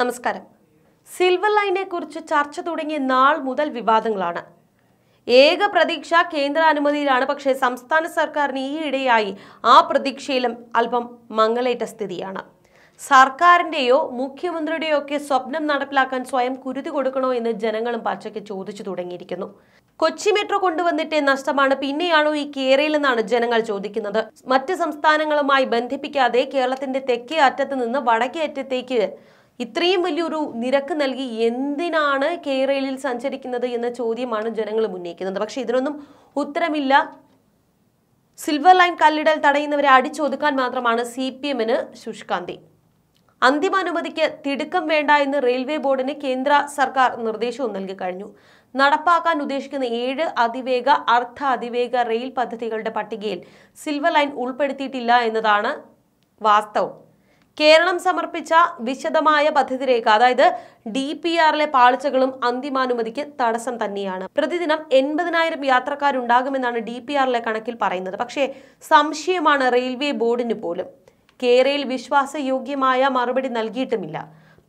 നമസ്കാരം സിൽവർ ലൈനെ കുറിച്ച് ചർച്ച തുടങ്ങിയ നാൾ മുതൽ വിവാദങ്ങളാണ് ഏക പ്രതീക്ഷ കേന്ദ്ര അനുമതിയിലാണ് പക്ഷേ സംസ്ഥാന സർക്കാരിന് ഈയിടെയായി ആ പ്രതീക്ഷയിലും അല്പം മങ്ങളേറ്റ സ്ഥിതിയാണ് സർക്കാരിൻ്റെയോ മുഖ്യമന്ത്രിയുടെയോ ഒക്കെ സ്വപ്നം നടപ്പിലാക്കാൻ സ്വയം കുരുതി കൊടുക്കണോ എന്ന് ജനങ്ങളും പച്ചയ്ക്ക് ചോദിച്ചു തുടങ്ങിയിരിക്കുന്നു കൊച്ചി മെട്രോ കൊണ്ടുവന്നിട്ടേ നഷ്ടമാണ് പിന്നെയാണോ ഈ കേരളെന്നാണ് ജനങ്ങൾ ചോദിക്കുന്നത് മറ്റ് സംസ്ഥാനങ്ങളുമായി ബന്ധിപ്പിക്കാതെ കേരളത്തിന്റെ തെക്കേ അറ്റത്ത് നിന്ന് വടക്കേ അറ്റത്തേക്ക് ഇത്രയും വലിയൊരു നിരക്ക് നൽകി എന്തിനാണ് കെ റെയിലിൽ സഞ്ചരിക്കുന്നത് എന്ന ചോദ്യമാണ് ജനങ്ങൾ ഉന്നയിക്കുന്നത് പക്ഷേ ഇതിനൊന്നും ഉത്തരമില്ല സിൽവർ ലൈൻ കല്ലിടൽ തടയുന്നവരെ അടിച്ചൊതുക്കാൻ മാത്രമാണ് സി പി എമ്മിന് ശുഷ്കാന്തി അന്തിമാനുമതിക്ക് തിടുക്കം വേണ്ട എന്ന് റെയിൽവേ ബോർഡിന് കേന്ദ്ര സർക്കാർ നിർദ്ദേശവും നൽകി കഴിഞ്ഞു നടപ്പാക്കാൻ ഉദ്ദേശിക്കുന്ന ഏഴ് അതിവേഗ അർദ്ധ അതിവേഗ റെയിൽ പദ്ധതികളുടെ പട്ടികയിൽ സിൽവർ ലൈൻ ഉൾപ്പെടുത്തിയിട്ടില്ല എന്നതാണ് വാസ്തവം കേരളം സമർപ്പിച്ച വിശദമായ പദ്ധതി രേഖ അതായത് ഡി പി ആറിലെ പാളിച്ചകളും അന്തിമാനുമതിക്ക് തടസ്സം തന്നെയാണ് പ്രതിദിനം എൺപതിനായിരം യാത്രക്കാരുണ്ടാകുമെന്നാണ് ഡി പി ആറിലെ കണക്കിൽ പറയുന്നത് പക്ഷേ സംശയമാണ് റെയിൽവേ ബോർഡിന് പോലും കേരയിൽ വിശ്വാസയോഗ്യമായ മറുപടി നൽകിയിട്ടുമില്ല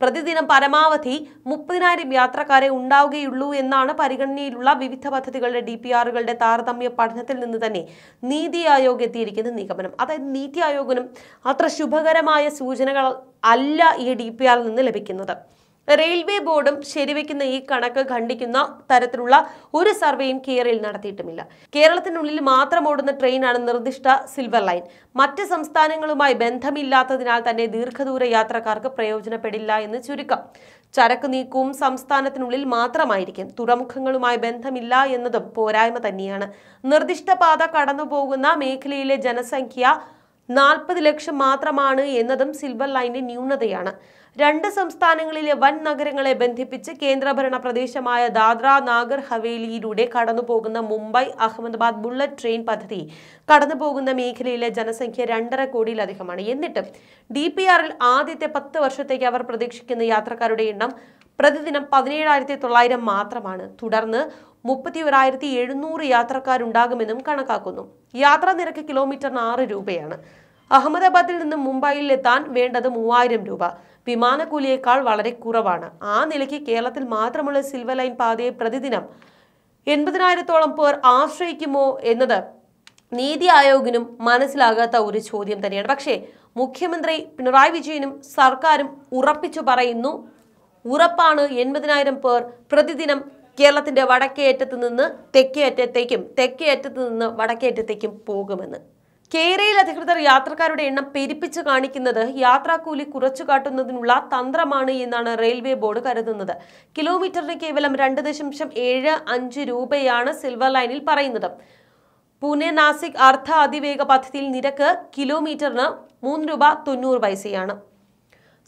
പ്രതിദിനം പരമാവധി മുപ്പതിനായിരം യാത്രക്കാരെ ഉണ്ടാവുകയുള്ളൂ എന്നാണ് പരിഗണനയിലുള്ള വിവിധ പദ്ധതികളുടെ ഡി പി ആറുകളുടെ താരതമ്യ പഠനത്തിൽ നിന്ന് തന്നെ നീതി ആയോഗ് എത്തിയിരിക്കുന്ന നിഗമനം അതായത് നീതി ആയോഗിനും അത്ര ശുഭകരമായ സൂചനകൾ അല്ല ഈ ഡി പി ആറിൽ നിന്ന് ലഭിക്കുന്നത് റെയിൽവേ ബോർഡും ശരിവെക്കുന്ന ഈ കണക്ക് ഖണ്ഡിക്കുന്ന തരത്തിലുള്ള ഒരു സർവേയും കേരളയിൽ നടത്തിയിട്ടുമില്ല കേരളത്തിനുള്ളിൽ മാത്രം ഓടുന്ന ട്രെയിനാണ് നിർദ്ദിഷ്ട സിൽവർ ലൈൻ മറ്റ് സംസ്ഥാനങ്ങളുമായി ബന്ധമില്ലാത്തതിനാൽ തന്നെ ദീർഘദൂര യാത്രക്കാർക്ക് പ്രയോജനപ്പെടില്ല എന്ന് ചുരുക്കം ചരക്ക് നീക്കവും സംസ്ഥാനത്തിനുള്ളിൽ മാത്രമായിരിക്കും തുറമുഖങ്ങളുമായി ബന്ധമില്ല എന്നതും പോരായ്മ തന്നെയാണ് നിർദ്ദിഷ്ട പാത കടന്നുപോകുന്ന മേഖലയിലെ ജനസംഖ്യ നാൽപ്പത് ലക്ഷം മാത്രമാണ് എന്നതും സിൽവർ ലൈനിന്റെ ന്യൂനതയാണ് രണ്ട് സംസ്ഥാനങ്ങളിലെ വൻ നഗരങ്ങളെ ബന്ധിപ്പിച്ച് കേന്ദ്രഭരണ പ്രദേശമായ ദാദ്ര നാഗർ ഹവേലിയിലൂടെ കടന്നുപോകുന്ന മുംബൈ അഹമ്മദാബാദ് ബുള്ളറ്റ് ട്രെയിൻ പദ്ധതി കടന്നുപോകുന്ന മേഖലയിലെ ജനസംഖ്യ രണ്ടര കോടിയിലധികമാണ് എന്നിട്ടും ഡി പി ആറിൽ ആദ്യത്തെ പത്ത് വർഷത്തേക്ക് അവർ പ്രതീക്ഷിക്കുന്ന യാത്രക്കാരുടെ എണ്ണം പ്രതിദിനം പതിനേഴായിരത്തി തൊള്ളായിരം മാത്രമാണ് തുടർന്ന് മുപ്പത്തി ഒരായിരത്തി എഴുന്നൂറ് യാത്രക്കാരുണ്ടാകുമെന്നും കണക്കാക്കുന്നു യാത്രാ നിരക്ക് കിലോമീറ്ററിന് ആറ് രൂപയാണ് അഹമ്മദാബാദിൽ നിന്ന് മുംബൈയിൽ എത്താൻ വേണ്ടത് മൂവായിരം രൂപ വിമാനക്കൂലിയേക്കാൾ വളരെ കുറവാണ് ആ നിലയ്ക്ക് കേരളത്തിൽ മാത്രമുള്ള സിൽവർ ലൈൻ പാതയെ പ്രതിദിനം എൺപതിനായിരത്തോളം പേർ ആശ്രയിക്കുമോ എന്നത് നീതി ആയോഗിനും മനസ്സിലാകാത്ത ഒരു ചോദ്യം തന്നെയാണ് പക്ഷേ മുഖ്യമന്ത്രി പിണറായി വിജയനും സർക്കാരും ഉറപ്പിച്ചു പറയുന്നു ഉറപ്പാണ് എൺപതിനായിരം പേർ പ്രതിദിനം കേരളത്തിന്റെ വടക്കേ അറ്റത്ത് നിന്ന് തെക്കേ അറ്റത്തേക്കും തെക്കേ അറ്റത്ത് നിന്ന് വടക്കേ അറ്റത്തേക്കും പോകുമെന്ന് കേരയിൽ അധികൃതർ യാത്രക്കാരുടെ എണ്ണം പെരിപ്പിച്ച് കാണിക്കുന്നത് യാത്രാക്കൂലി കുറച്ചു കാട്ടുന്നതിനുള്ള തന്ത്രമാണ് എന്നാണ് റെയിൽവേ ബോർഡ് കരുതുന്നത് കിലോമീറ്ററിന് കേവലം രണ്ട് ദശാംശം ഏഴ് അഞ്ച് രൂപയാണ് സിൽവർ ലൈനിൽ പറയുന്നത് പൂനെ നാസിക് അർദ്ധ അതിവേഗ പദ്ധതിയിൽ നിരക്ക് കിലോമീറ്ററിന് മൂന്ന് രൂപ തൊണ്ണൂറ് പൈസയാണ്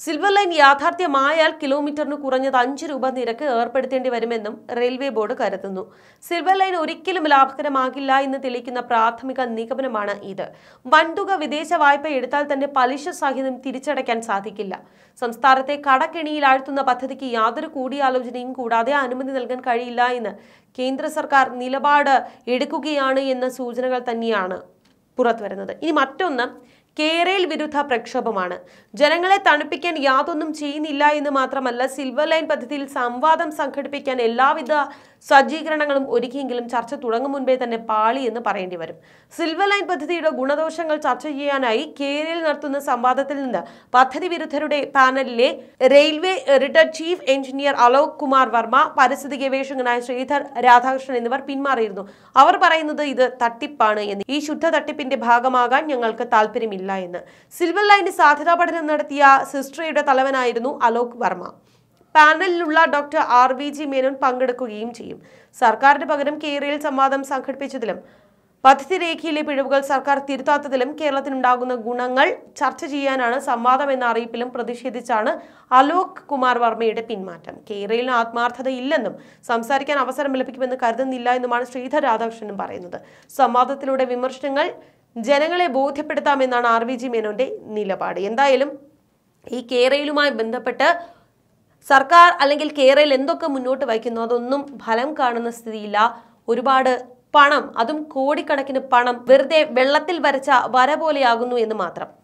സിൽവർ ലൈൻ യാഥാർത്ഥ്യമായാൽ കിലോമീറ്ററിന് കുറഞ്ഞത് അഞ്ച് രൂപ നിരക്ക് ഏർപ്പെടുത്തേണ്ടി വരുമെന്നും റെയിൽവേ ബോർഡ് കരുതുന്നു സിൽവർ ലൈൻ ഒരിക്കലും ലാഭകരമാകില്ല എന്ന് തെളിയിക്കുന്ന പ്രാഥമിക നിഗമനമാണ് ഇത് വൻതുക വിദേശ വായ്പ എടുത്താൽ തന്നെ പലിശ സഹിതം തിരിച്ചടയ്ക്കാൻ സാധിക്കില്ല സംസ്ഥാനത്തെ കടക്കെണിയിലാഴ്ത്തുന്ന പദ്ധതിക്ക് യാതൊരു കൂടിയാലോചനയും കൂടാതെ അനുമതി നൽകാൻ കഴിയില്ല എന്ന് കേന്ദ്ര സർക്കാർ നിലപാട് എടുക്കുകയാണ് എന്ന സൂചനകൾ തന്നെയാണ് പുറത്തുവരുന്നത് ഇനി മറ്റൊന്ന് കേരയിൽ വിരുദ്ധ പ്രക്ഷോഭമാണ് ജനങ്ങളെ തണുപ്പിക്കാൻ യാതൊന്നും ചെയ്യുന്നില്ല എന്ന് മാത്രമല്ല സിൽവർ ലൈൻ പദ്ധതിയിൽ സംവാദം സംഘടിപ്പിക്കാൻ എല്ലാവിധ സജ്ജീകരണങ്ങളും ഒരുക്കിയെങ്കിലും ചർച്ച തുടങ്ങും മുൻപേ തന്നെ പാളി എന്ന് പറയേണ്ടി വരും സിൽവർ ലൈൻ പദ്ധതിയുടെ ഗുണദോഷങ്ങൾ ചർച്ച ചെയ്യാനായി കേരയിൽ നടത്തുന്ന സംവാദത്തിൽ നിന്ന് പദ്ധതി വിരുദ്ധരുടെ പാനലിലെ railway retired chief engineer Alok Kumar Varma പരിസ്ഥിതി ഗവേഷകനായ ശ്രീധർ രാധാകൃഷ്ണൻ എന്നിവർ പിന്മാറിയിരുന്നു അവർ പറയുന്നത് ഇത് തട്ടിപ്പാണ് എന്ന് ഈ ശുദ്ധ തട്ടിപ്പിന്റെ ഭാഗമാകാൻ ഞങ്ങൾക്ക് താല്പര്യമില്ല ഇല്ല എന്ന് സിൽവർ ലൈൻ സാധ്യതാ പഠനം നടത്തിയ സിസ്റ്ററയുടെ തലവനായിരുന്നു അലോക് വർമ്മ പാനലിലുള്ള doctor R V G Menon പങ്കെടുക്കുകയും ചെയ്യും സർക്കാരിന് പകരം കേരളയിൽ സംവാദം സംഘടിപ്പിച്ചതിലും പദ്ധതി രേഖയിലെ പിഴവുകൾ സർക്കാർ തിരുത്താത്തതിലും കേരളത്തിനുണ്ടാകുന്ന ഗുണങ്ങൾ ചർച്ച ചെയ്യാനാണ് സംവാദം എന്ന അറിയിപ്പിലും പ്രതിഷേധിച്ചാണ് അലോക് കുമാർ വർമ്മയുടെ പിന്മാറ്റം കേരളയിൽ ആത്മാർത്ഥതയില്ലെന്നും സംസാരിക്കാൻ അവസരം ലഭിക്കുമെന്ന് കരുതുന്നില്ല എന്നുമാണ് ശ്രീധർ രാധാകൃഷ്ണനും പറയുന്നത് സംവാദത്തിലൂടെ വിമർശനങ്ങൾ ജനങ്ങളെ ബോധ്യപ്പെടുത്താമെന്നാണ് ആർ വി ജി മേനോന്റെ നിലപാട് എന്തായാലും ഈ കേരളയുമായി ബന്ധപ്പെട്ട് സർക്കാർ അല്ലെങ്കിൽ കേരളയിൽ എന്തൊക്കെ മുന്നോട്ട് വയ്ക്കുന്നു അതൊന്നും ഫലം കാണുന്ന സ്ഥിതിയില്ല ഒരുപാട് പണം അതും കോടിക്കണക്കിന് പണം വെറുതെ വെള്ളത്തിൽ വരച്ച വര പോലെയാകുന്നു എന്ന് മാത്രം